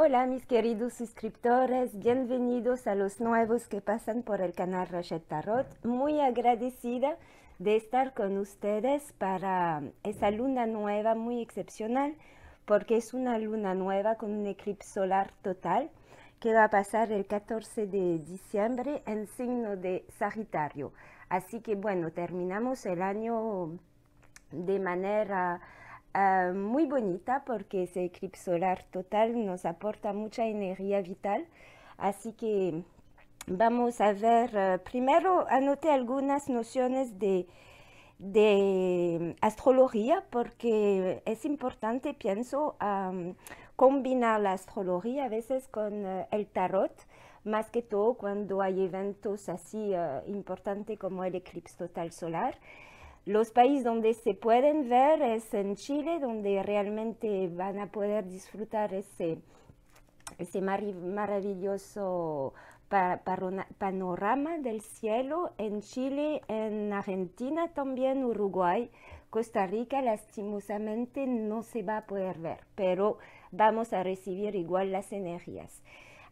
Hola mis queridos suscriptores, bienvenidos a los nuevos que pasan por el canal Rachet Tarot. Muy agradecida de estar con ustedes para esa luna nueva muy excepcional porque es una luna nueva con un eclipse solar total que va a pasar el 14 de diciembre en signo de Sagitario. Así que bueno, terminamos el año de manera Ah, muy bonita porque ese eclipse solar total nos aporta mucha energía vital. Así que vamos a ver, ah, primero anoté algunas nociones de, de astrología porque es importante, pienso, combinar la astrología a veces con ah, el tarot, más que todo cuando hay eventos así importantes como el eclipse total solar. Los países donde se pueden ver es en Chile, donde realmente van a poder disfrutar ese, ese maravilloso panorama del cielo. En Chile, en Argentina también, Uruguay, Costa Rica lastimosamente no se va a poder ver, pero vamos a recibir igual las energías.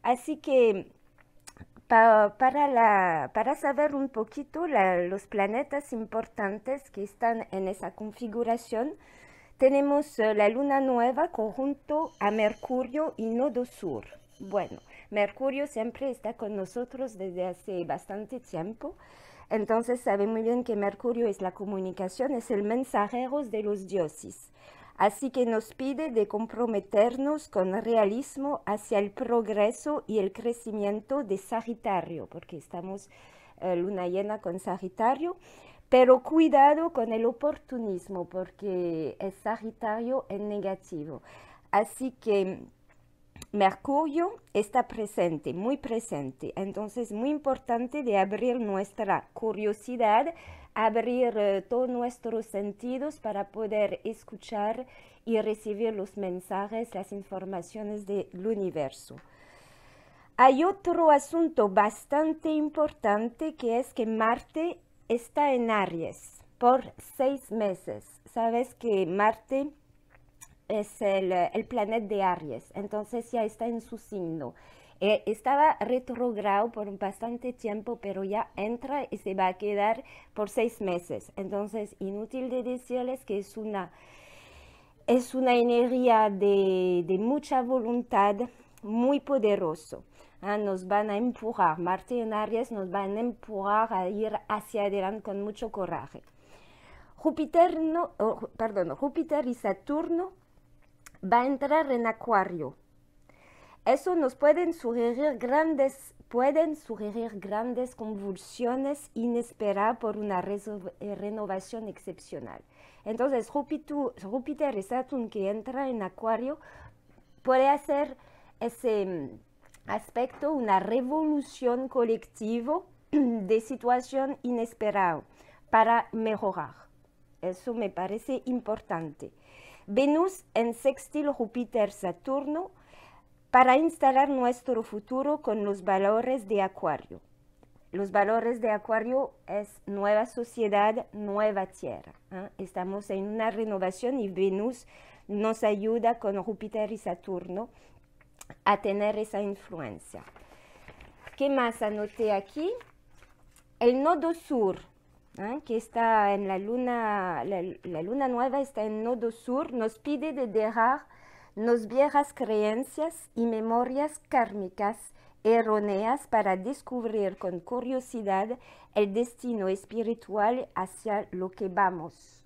Así que para, saber un poquito los planetas importantes que están en esa configuración, tenemos eh, la luna nueva conjunto a Mercurio y Nodo Sur. Bueno, Mercurio siempre está con nosotros desde hace bastante tiempo. Entonces sabe muy bien que Mercurio es la comunicación, es el mensajero de los dioses. Así que nos pide de comprometernos con realismo hacia el progreso y el crecimiento de Sagitario, porque estamos eh, luna llena con Sagitario, pero cuidado con el oportunismo, porque el Sagitario es negativo. Así que Mercurio está presente, muy presente, entonces muy importante de abrir nuestra curiosidad abrir eh, todos nuestros sentidos para poder escuchar y recibir los mensajes, las informaciones del universo. Hay otro asunto bastante importante que es que Marte está en Aries por seis meses. Sabes que Marte es el planeta de Aries, entonces ya está en su signo. Eh, estaba retrogrado por bastante tiempo, pero ya entra y se va a quedar por seis meses. Entonces, inútil de decirles que es una, es una energía de, mucha voluntad, muy poderoso. Ah, nos van a empujar, Marte en Aries nos van a empujar a ir hacia adelante con mucho coraje. Júpiter, no, oh, perdón, Júpiter y Saturno va a entrar en Acuario eso nos pueden sugerir grandes, pueden sugerir grandes convulsiones inesperadas por una eh, renovación excepcional. Entonces, Júpiter, y Saturno que entra en Acuario puede hacer ese mm, aspecto una revolución colectiva de situación inesperada para mejorar. Eso me parece importante. Venus en sextil Júpiter-Saturno para instalar nuestro futuro con los valores de Acuario. Los valores de Acuario es nueva sociedad, nueva tierra. ¿ah? Estamos en una renovación y Venus nos ayuda con Júpiter y Saturno a tener esa influencia. ¿Qué más anoté aquí? El nodo sur, ¿ah? que está en la luna, la, luna nueva está en nodo sur, nos pide de dejar nos viejas creencias y memorias kármicas erróneas para descubrir con curiosidad el destino espiritual hacia lo que vamos.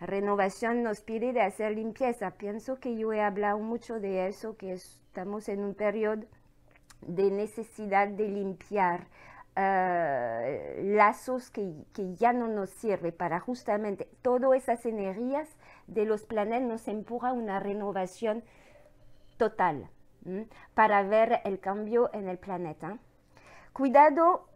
Renovación nos pide de hacer limpieza. Pienso que yo he hablado mucho de eso, que estamos en un periodo de necesidad de limpiar eh, lazos que, ya no nos sirve para justamente todas esas energías de los planetas nos empuja una renovación total para ver el cambio en el planeta. Cuidado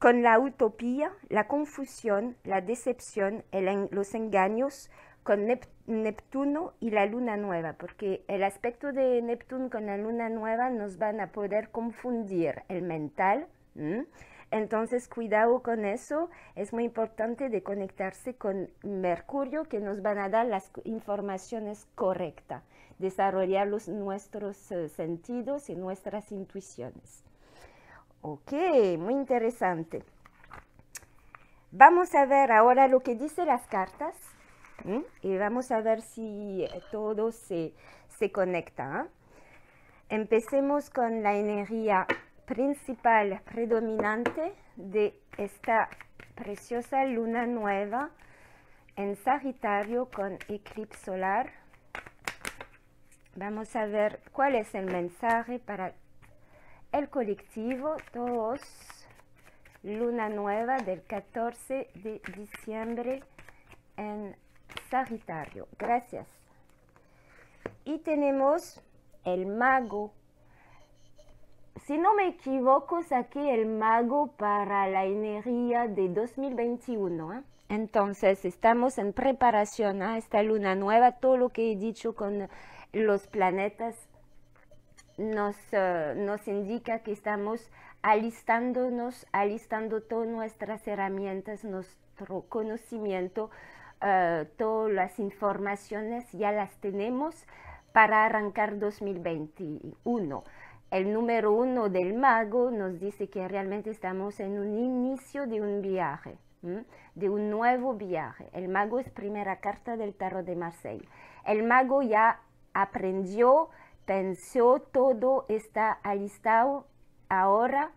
con la utopía, la confusión, la decepción, los engaños con Neptuno y la luna nueva, porque el aspecto de Neptuno con la luna nueva nos van a poder confundir el mental entonces, cuidado con eso. Es muy importante de conectarse con Mercurio, que nos van a dar las informaciones correctas, desarrollar los, nuestros eh, sentidos y nuestras intuiciones. Ok, muy interesante. Vamos a ver ahora lo que dicen las cartas y vamos a ver si eh, todo se, conecta. ¿ah? Empecemos con la energía principal predominante de esta preciosa luna nueva en Sagitario con eclipse solar. Vamos a ver cuál es el mensaje para el colectivo, todos, luna nueva del 14 de diciembre en Sagitario. Gracias. Y tenemos el mago si no me equivoco, saqué el mago para la energía de 2021. ¿eh? Entonces, estamos en preparación a esta luna nueva. Todo lo que he dicho con los planetas nos, eh, nos indica que estamos alistándonos, alistando todas nuestras herramientas, nuestro conocimiento, eh, todas las informaciones ya las tenemos para arrancar 2021 el número uno del mago nos dice que realmente estamos en un inicio de un viaje, de un nuevo viaje. El mago es primera carta del tarot de Marseille. El mago ya aprendió, pensó, todo está alistado ahora.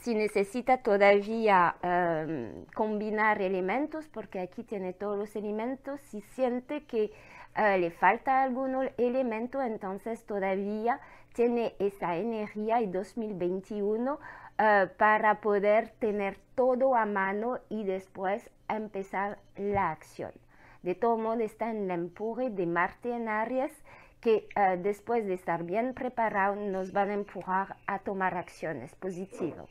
Si necesita todavía em, combinar elementos, porque aquí tiene todos los elementos, si siente que eh, le falta algún elemento, entonces todavía tiene esa energía y 2021 eh, para poder tener todo a mano y después empezar la acción. De todo modo está en el empuje de Marte en Aries que eh, después de estar bien preparado nos van a empujar a tomar acciones positivas.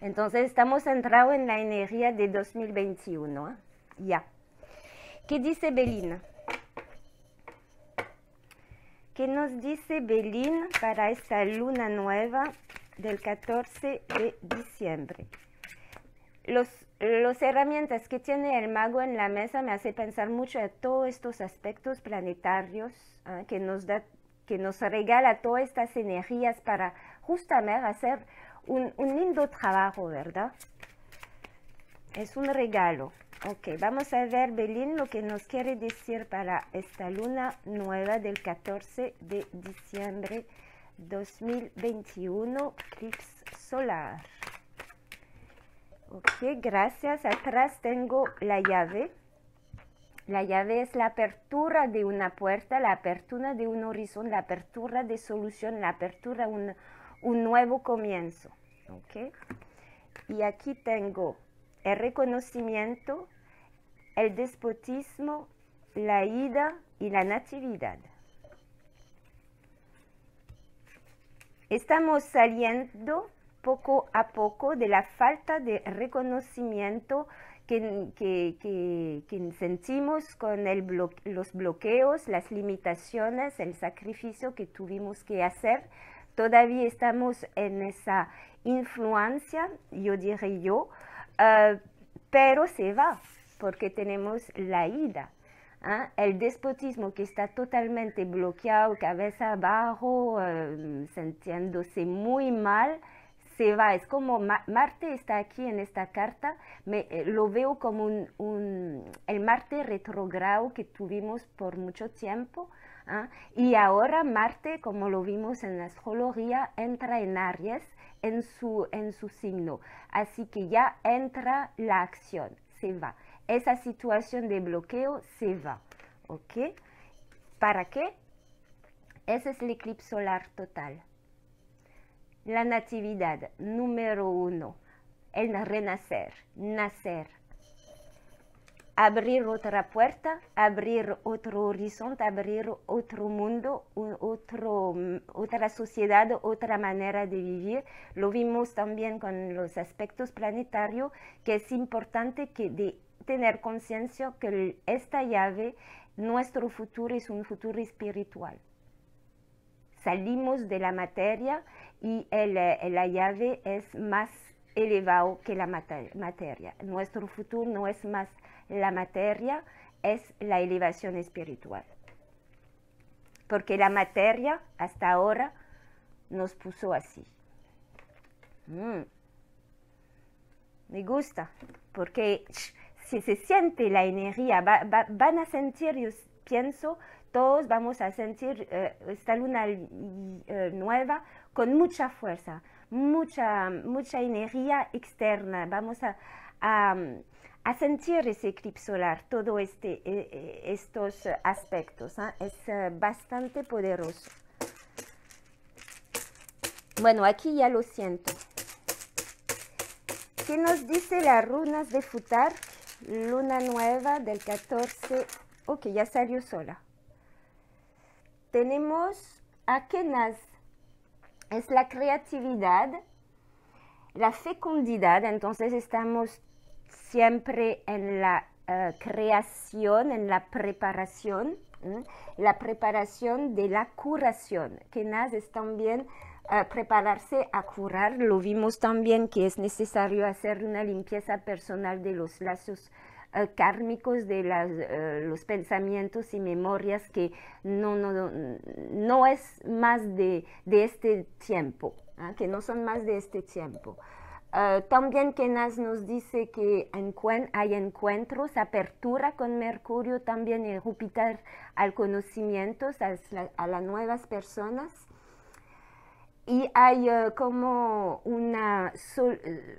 Entonces estamos centrados en la energía de 2021. ¿ah? Ya. ¿Qué dice Belina? ¿Qué nos dice Belín para esta luna nueva del 14 de diciembre? Los, las herramientas que tiene el mago en la mesa me hace pensar mucho a todos estos aspectos planetarios ¿ah? que, nos da, que nos regala todas estas energías para justamente hacer un, un lindo trabajo, ¿verdad? es un regalo. Ok, vamos a ver Belén lo que nos quiere decir para esta luna nueva del 14 de diciembre 2021, Clips solar. Ok, gracias. Atrás tengo la llave. La llave es la apertura de una puerta, la apertura de un horizonte, la apertura de solución, la apertura un, nuevo comienzo. Ok, Y aquí tengo el reconocimiento, el despotismo, la ida y la natividad. Estamos saliendo poco a poco de la falta de reconocimiento que, sentimos con los bloqueos, las limitaciones, el sacrificio que tuvimos que hacer. Todavía estamos en esa influencia, yo diré yo, Ah, pero se va, porque tenemos la ida. ¿ah? El despotismo que está totalmente bloqueado, cabeza abajo, uh, sintiéndose muy mal, se va. Es como Marte está aquí en esta carta, eh, lo veo como un, el Marte retrogrado que tuvimos por mucho tiempo. ¿ah? Y ahora Marte, como lo vimos en la astrología, entra en Aries en su, en su signo. Así que ya entra la acción, se va. Esa situación de bloqueo se va. ¿Ok? ¿Para qué? Ese es el eclipse solar total. La natividad, número uno. El renacer, nacer, abrir otra puerta, abrir otro horizonte, abrir otro mundo, mm, otra sociedad, otra manera de vivir. Lo vimos también con los aspectos planetarios, que es importante que tener conciencia que esta llave, nuestro futuro es un futuro espiritual. Salimos de la materia y eh, la llave es más elevado que la materia. Nuestro futuro no es más la materia es la elevación espiritual. Porque la materia hasta ahora nos puso así. Mm. Me gusta, porque si se siente la energía, van a sentir, yo pienso, todos vamos a sentir eh, esta luna eh, nueva con mucha fuerza, mucha, mucha energía externa. Vamos a a sentir ese eclipse solar, todos este, eh, eh, estos aspectos. ¿ah? Es eh, bastante poderoso. Bueno, aquí ya lo siento. ¿Qué nos dice las runas de Futar? Luna nueva del 14. Ok, ya salió sola. Tenemos Akenas. Es la creatividad, la fecundidad. Entonces estamos siempre en la eh, creación, en la preparación, la preparación de la curación, que nace también eh, prepararse a curar. Lo vimos también que es necesario hacer una limpieza personal de los lazos eh, kármicos, de los pensamientos y memorias que no, es más de, este tiempo, ¿ah? que no son más de este tiempo. Eh, también Kenas nos dice que hay encuentros, apertura con Mercurio, también el Júpiter al conocimiento, a, las nuevas personas. Y hay eh, como una, eh,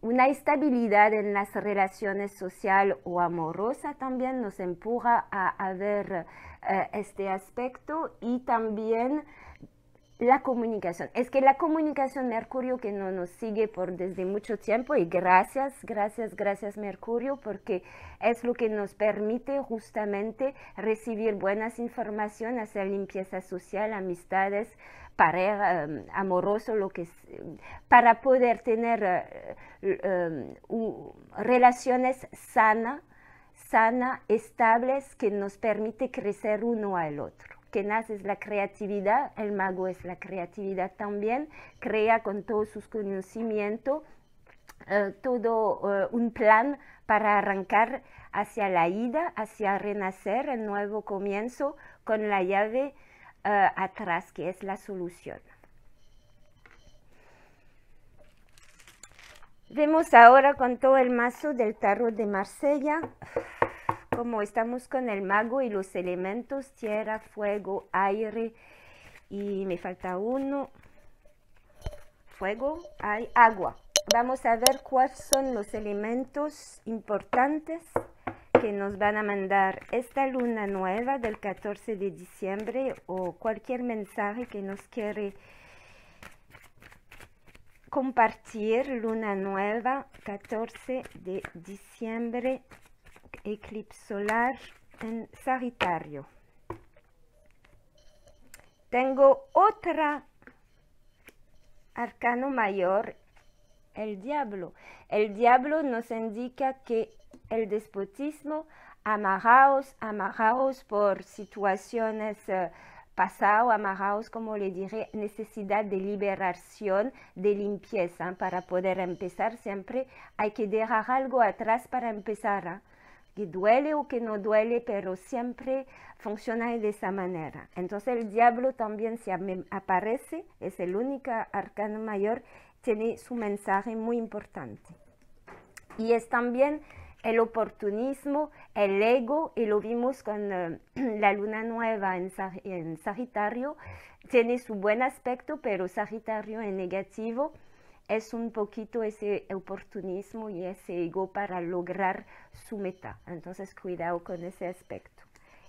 una estabilidad en las relaciones social o amorosa también nos empuja a, ver este aspecto y también la comunicación. Es que la comunicación Mercurio que no nos sigue por desde mucho tiempo y gracias, gracias, gracias Mercurio porque es lo que nos permite justamente recibir buenas informaciones, hacer limpieza social, amistades, pareja, em, amoroso, lo que em, para poder tener eh, em, relaciones sanas, sana, estables que nos permite crecer uno al otro nace es la creatividad, el mago es la creatividad también, crea con todos sus conocimientos todo eh, eh, un plan para arrancar hacia la ida, hacia renacer, el nuevo comienzo con la llave eh, atrás, que es la solución. Vemos ahora con todo el mazo del tarot de Marsella como estamos con el mago y los elementos, tierra, fuego, aire, y me falta uno, fuego, hay agua. Vamos a ver cuáles son los elementos importantes que nos van a mandar esta luna nueva del 14 de diciembre o cualquier mensaje que nos quiere compartir luna nueva 14 de diciembre eclipse solar en Sagitario. Tengo otra arcano mayor, el diablo. El diablo nos indica que el despotismo, amarraos, amarraos por situaciones eh, pasadas, amarraos, como le diré, necesidad de liberación, de limpieza. Para poder empezar siempre hay que dejar algo atrás para empezar. ¿ah? que duele o que no duele, pero siempre funciona de esa manera. Entonces el diablo también se aparece, es el único arcano mayor, tiene su mensaje muy importante. Y es también el oportunismo, el ego, y lo vimos con eh, la luna nueva en, Sagitario, tiene su buen aspecto, pero Sagitario es negativo es un poquito ese oportunismo y ese ego para lograr su meta. Entonces, cuidado con ese aspecto.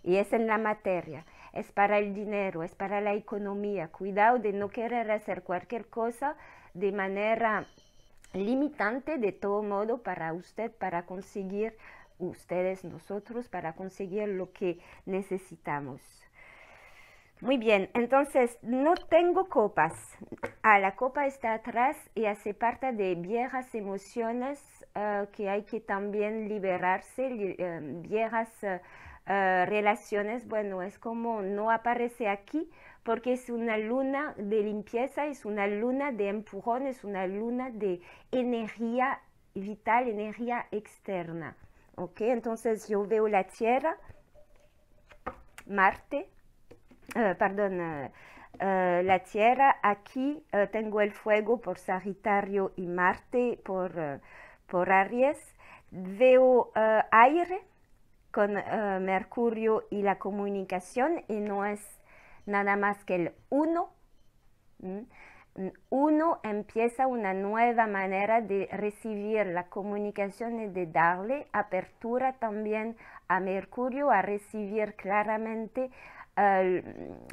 Y es en la materia, es para el dinero, es para la economía. Cuidado de no querer hacer cualquier cosa de manera limitante de todo modo para usted, para conseguir ustedes, nosotros, para conseguir lo que necesitamos. Muy bien, entonces no tengo copas. Ah, la copa está atrás y hace parte de viejas emociones eh, que hay que también liberarse, eh, viejas eh, relaciones. Bueno, es como no aparece aquí porque es una luna de limpieza, es una luna de empujón, es una luna de energía vital, energía externa. ¿Ok? Entonces yo veo la Tierra, Marte, Ah, perdón, ah, ah, la Tierra. Aquí tengo el fuego por Sagitario y Marte por, por Aries. Veo aire con Mercurio y la comunicación y no es nada más que el uno. uno empieza una nueva manera de recibir la comunicación y de darle apertura también a Mercurio a recibir claramente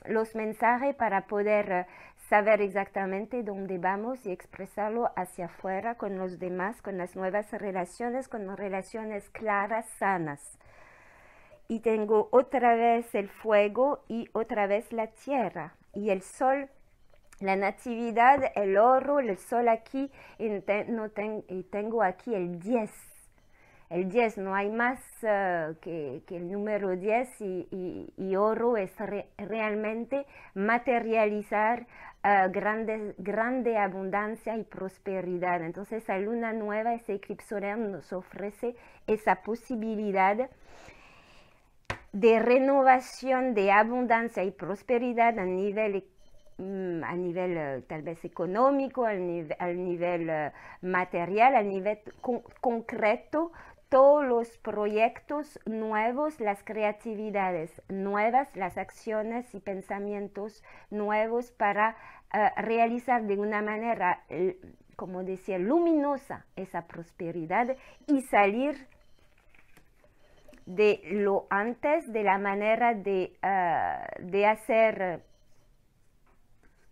los mensajes para poder eh, saber exactamente dónde vamos y expresarlo hacia afuera con los demás, con las nuevas relaciones, con relaciones claras, sanas. Y tengo otra vez el fuego y otra vez la tierra y el sol. La natividad, el oro, el sol aquí, y, y tengo aquí el 10 el 10, no hay más eh, que, el número 10 y, oro es realmente materializar eh, grande, abundancia y prosperidad. Entonces la luna nueva, ese eclipse solar nos ofrece esa posibilidad de renovación, de abundancia y prosperidad a nivel mm, a nivel eh, tal vez económico, a nivel, material, a nivel concreto todos los proyectos nuevos, las creatividades nuevas, las acciones y pensamientos nuevos para eh, realizar de una manera, eh, como decía, luminosa esa prosperidad y salir de lo antes, de la manera de, eh, de hacer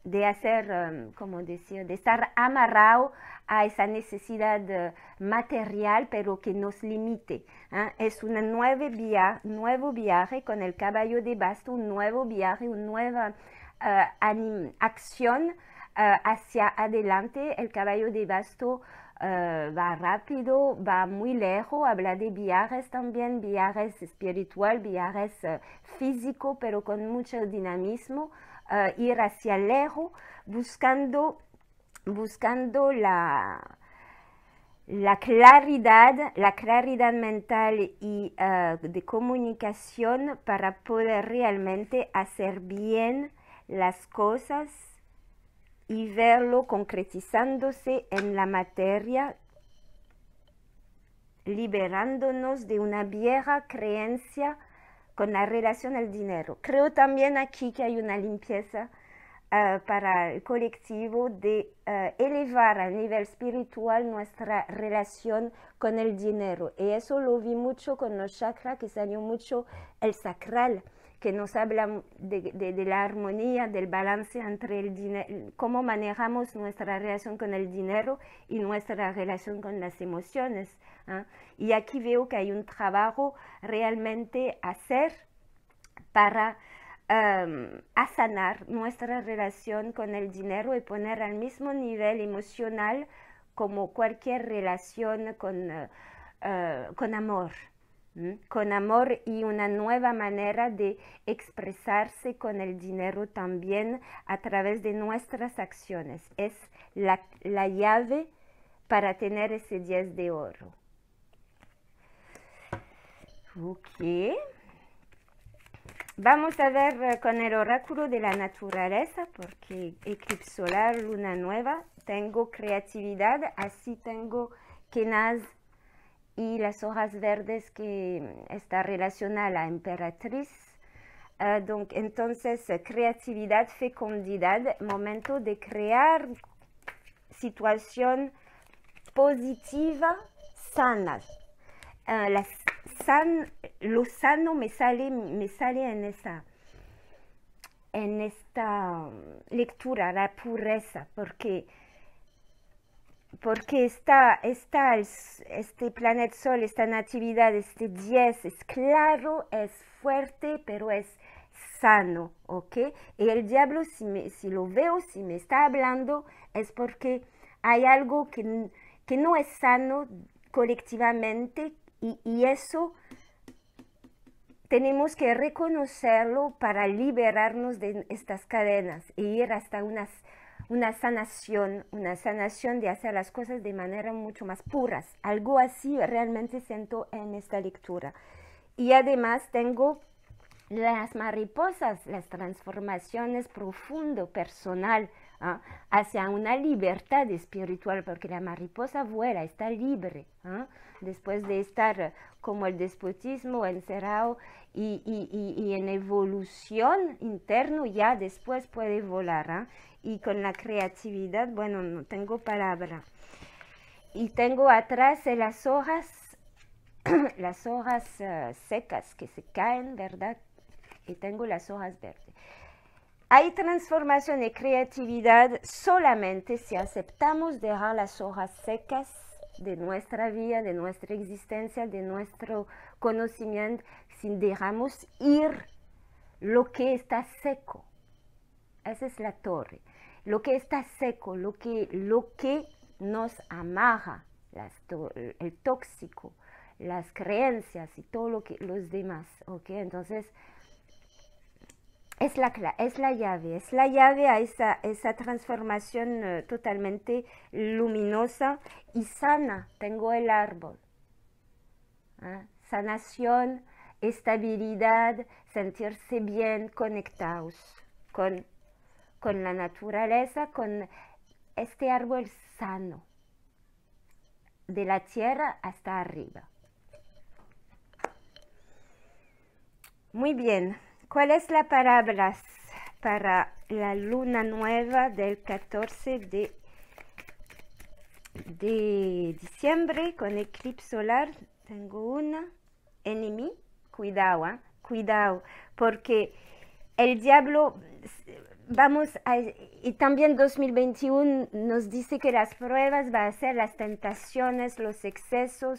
de hacer, em, como decía de estar amarrado a esa necesidad eh, material, pero que nos limite. ¿ah? Es un nuevo viaje con el caballo de basto, un nuevo viaje, una nueva eh, acción eh, hacia adelante. El caballo de basto va rápido, va muy lejos, habla de viajes también, viajes espiritual, viajes físico, pero con mucho dinamismo. Ah, ir hacia lejos buscando, buscando la, claridad, la claridad mental y ah, de comunicación para poder realmente hacer bien las cosas y verlo concretizándose en la materia, liberándonos de una vieja creencia con la relación al dinero. Creo también aquí que hay una limpieza ah, para el colectivo de ah, elevar a nivel espiritual nuestra relación con el dinero. Y eso lo vi mucho con los chakras, que salió mucho el sacral que nos habla de, la armonía, del balance entre el dinero, cómo manejamos nuestra relación con el dinero y nuestra relación con las emociones. ¿ah? Y aquí veo que hay un trabajo realmente hacer para em, sanar nuestra relación con el dinero y poner al mismo nivel emocional como cualquier relación con, eh, con amor con amor y una nueva manera de expresarse con el dinero también a través de nuestras acciones. Es la, la llave para tener ese 10 de oro. Ok. Vamos a ver eh, con el oráculo de la naturaleza, porque eclipse solar, luna nueva, tengo creatividad, así tengo que nas y las hojas verdes que mm, está relacionada a la emperatriz. Ah, entonces, eh, creatividad, fecundidad, momento de crear situación positiva, sana. Ah, san, lo sano me sale, me sale en, esa, en esta mm, lectura, la pureza, porque porque está, está este planeta Sol, esta natividad, este 10, es claro, es fuerte, pero es sano, ¿ok? Y el diablo, si, me, si lo veo, si me está hablando, es porque hay algo que, que no es sano colectivamente y, y eso tenemos que reconocerlo para liberarnos de estas cadenas e ir hasta unas una sanación, una sanación de hacer las cosas de manera mucho más puras. Algo así realmente siento en esta lectura. Y además tengo las mariposas, las transformaciones profundo, personal, ¿ah? hacia una libertad espiritual, porque la mariposa vuela, está libre, ¿ah? después de estar eh, como el despotismo encerrado y, en evolución interno, ya después puede volar. ¿ah? Y con la creatividad, bueno, no tengo palabra. Y tengo atrás las hojas, las hojas eh, secas que se caen, ¿verdad? Y tengo las hojas verdes. Hay transformación y creatividad solamente si aceptamos dejar las hojas secas de nuestra vida, de nuestra existencia, de nuestro conocimiento, si dejamos ir lo que está seco. Esa es la torre. Lo que está seco, lo que, lo que nos amarra, el tóxico, las creencias y todo lo que los demás. ¿ok? Entonces, es la, es la llave, es la llave a esa, transformación eh, totalmente luminosa y sana. Tengo el árbol. ¿ah? Sanación, estabilidad, sentirse bien conectados con la naturaleza, con este árbol sano, de la tierra hasta arriba. Muy bien. ¿Cuál es la palabra para la luna nueva del 14 de, diciembre con eclipse solar? Tengo una. Enemy. Cuidado, ¿ah? cuidado. Porque el diablo vamos a, y también 2021 nos dice que las pruebas van a ser las tentaciones, los excesos,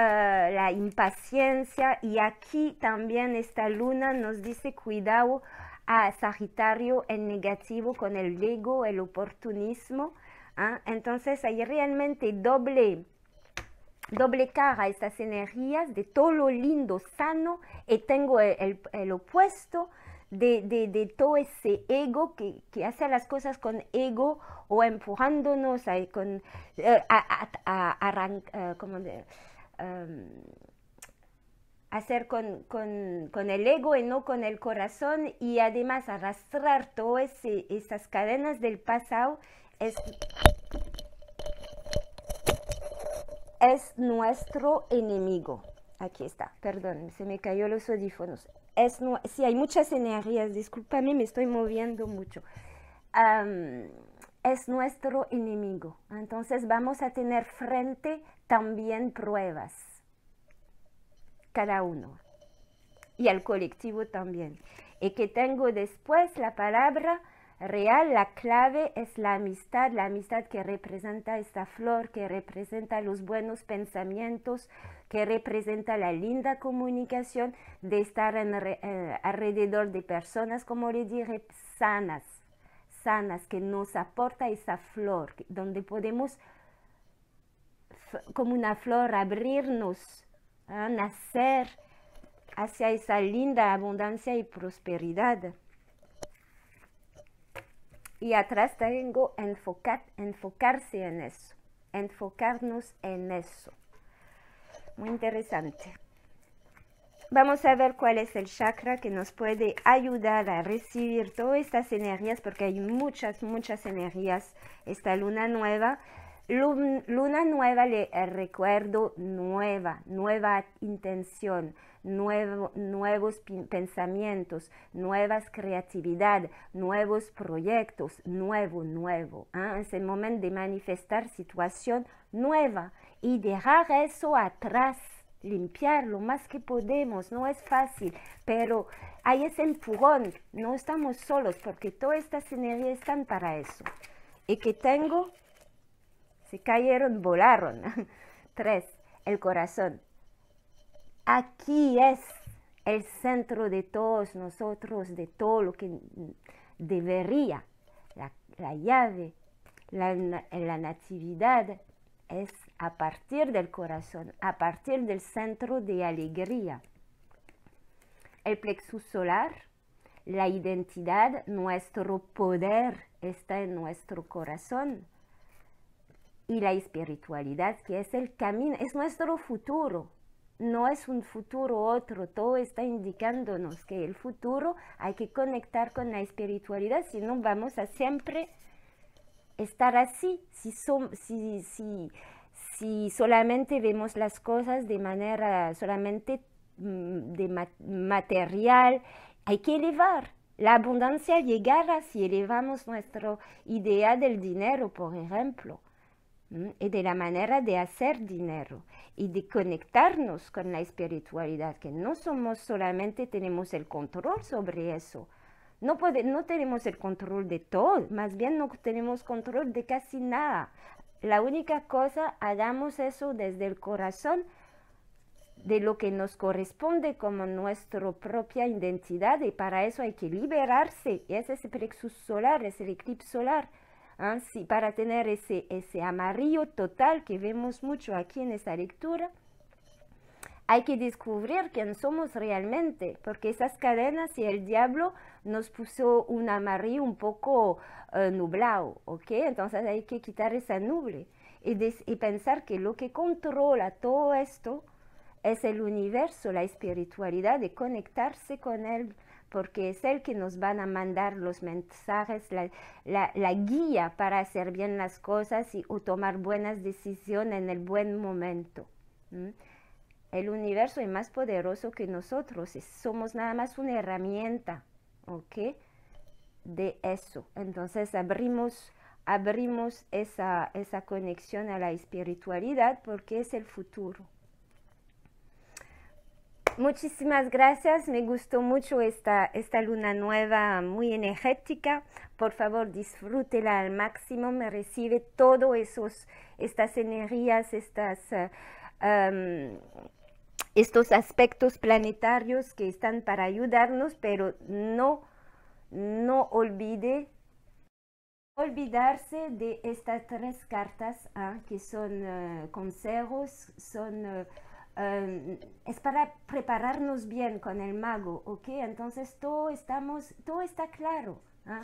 eh, la impaciencia y aquí también esta luna nos dice cuidado a Sagitario en negativo con el ego, el oportunismo. ¿ah? Entonces hay realmente doble, doble cara a estas energías de todo lo lindo, sano y tengo el, el, opuesto. De, de, de, todo ese ego que, que, hace las cosas con ego o empujándonos a, con, eh, arrancar, eh, hacer con, con, el ego y no con el corazón y además arrastrar todas esas cadenas del pasado es, es nuestro enemigo. Aquí está, perdón, se me cayó los audífonos. Es no, sí, hay muchas energías, discúlpame, me estoy moviendo mucho es nuestro enemigo. Entonces vamos a tener frente también pruebas, cada uno, y al colectivo también. Y que tengo después la palabra real, la clave es la amistad, la amistad que representa esta flor, que representa los buenos pensamientos, que representa la linda comunicación de estar en, eh, alrededor de personas, como le dije, sanas que nos aporta esa flor, donde podemos, como una flor, abrirnos, a ¿ah? nacer hacia esa linda abundancia y prosperidad. Y atrás tengo enfocar, enfocarse en eso, enfocarnos en eso. Muy interesante. Vamos a ver cuál es el chakra que nos puede ayudar a recibir todas estas energías, porque hay muchas, muchas energías esta luna nueva. Luna nueva, le recuerdo, nueva, nueva intención, nuevos pensamientos, nuevas creatividad, nuevos proyectos, nuevo, nuevo. Ah, es el momento de manifestar situación nueva y dejar eso atrás limpiar lo más que podemos, no es fácil, pero hay ese empujón, no estamos solos porque todas estas energías están para eso. Y que tengo, se cayeron, volaron. Tres, el corazón. Aquí es el centro de todos nosotros, de todo lo que debería, la, llave, la, la natividad, es a partir del corazón, a partir del centro de alegría. El plexus solar, la identidad, nuestro poder está en nuestro corazón y la espiritualidad, que es el camino, es nuestro futuro. No es un futuro otro, todo está indicándonos que el futuro hay que conectar con la espiritualidad, si no vamos a siempre estar así si, si, solamente vemos las cosas de manera solamente mm, de material. Hay que elevar. La abundancia llegará si elevamos nuestra idea del dinero, por ejemplo, y de la manera de hacer dinero y de conectarnos con la espiritualidad, que no somos solamente tenemos el control sobre eso, no, no tenemos el control de todo, más bien no tenemos control de casi nada. La única cosa, hagamos eso desde el corazón de lo que nos corresponde como nuestra propia identidad y para eso hay que liberarse. ese es el plexus solar, es el eclipse solar. Ah, para tener ese, ese amarillo total que vemos mucho aquí en esta lectura, hay que descubrir quién somos realmente, porque esas cadenas y el diablo nos puso un amarillo un poco eh, nublado, ¿ok? Entonces hay que quitar esa nube y, pensar que lo que controla todo esto es el universo, la espiritualidad, de conectarse con él, porque es él que nos van a mandar los mensajes, la, guía para hacer bien las cosas y tomar buenas decisiones en el buen momento. El universo es más poderoso que nosotros. Somos nada más una herramienta, ¿ok? De eso. Entonces abrimos, abrimos esa, conexión a la espiritualidad porque es el futuro. Muchísimas gracias, me gustó mucho esta, esta luna nueva, muy energética. Por favor, disfrútela al máximo, me recibe todas estas energías, estas... Eh, em, estos aspectos planetarios que están para ayudarnos, pero no, no olvide olvidarse de estas tres cartas ah, que son eh, consejos, son eh, em, es para prepararnos bien con el mago, ¿ok? Entonces todo estamos, todo está claro. ¿ah?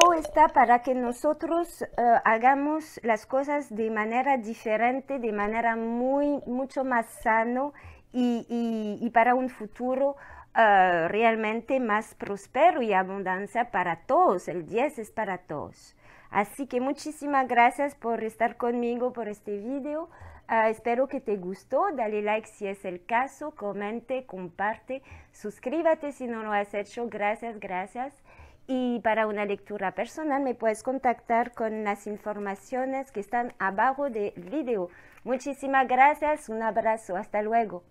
todo está para que nosotros eh, hagamos las cosas de manera diferente, de manera muy, mucho más sano y, para un futuro eh, realmente más próspero y abundancia para todos. El 10 es para todos. Así que muchísimas gracias por estar conmigo por este video. Eh, espero que te gustó, dale like si es el caso, comente, comparte, suscríbete si no lo has hecho. Gracias, gracias. Y para una lectura personal me puedes contactar con las informaciones que están abajo del video. Muchísimas gracias, un abrazo, hasta luego.